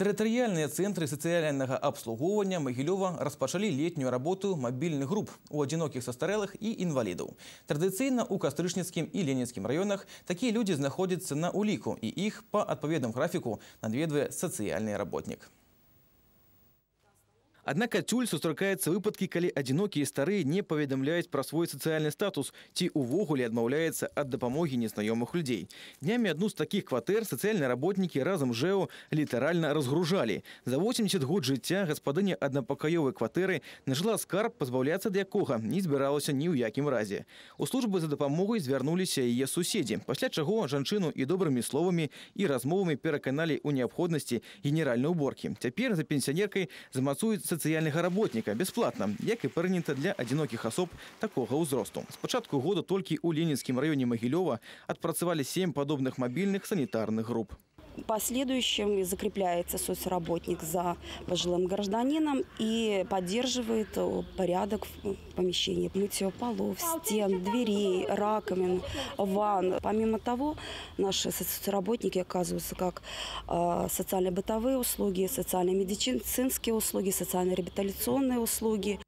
Территориальные центры социального обслуживания Могилева распачалі летнюю работу мобильных групп у одиноких састарэлых и инвалидов. Традиционно у кастрычніцкім и Ленинским районах такие люди находятся на ўліку и их по адпаведным графику надведвае социальный работник. Однако цюльсу сустракаюцца выпадки, калі одинокие старые не паведамляюць про свой социальный статус ці ўвогуле от ад дапамогі незнаёмых людзей. Днямі адну з такіх кватэр сацыяльныя работнікі разам жэу литерально разгружали. За 80 год жыцця гаспадыня аднапакаёвай квартиры нажыла скарб пазбаўляцца для кого не збіралася ни ў якім разе. У службы за дапамогай звярнуліся ее соседи, пасля чаго женщину и добрыми словами и размовамі пераканалі у необходимости генеральной уборки. Теперь за пенсионеркой замацуецца сацыяльнага работніка бясплатна, як і прынята для адзінокіх асоб такога ўзросту. З пачатку года толькі ў ленінскім раёне Магілёва адпрацавалі сем падобных мабільных санітарных груп последующем закрепляется соцработник за пожилым гражданином и поддерживает э, порядок в э, помещении. Мытье полов, стен, дверей, раковин, ванн. Помимо того, наши соцработники оказываются как э, социально-бытовые услуги, социально-медицинские услуги, социально-реабилитационные услуги.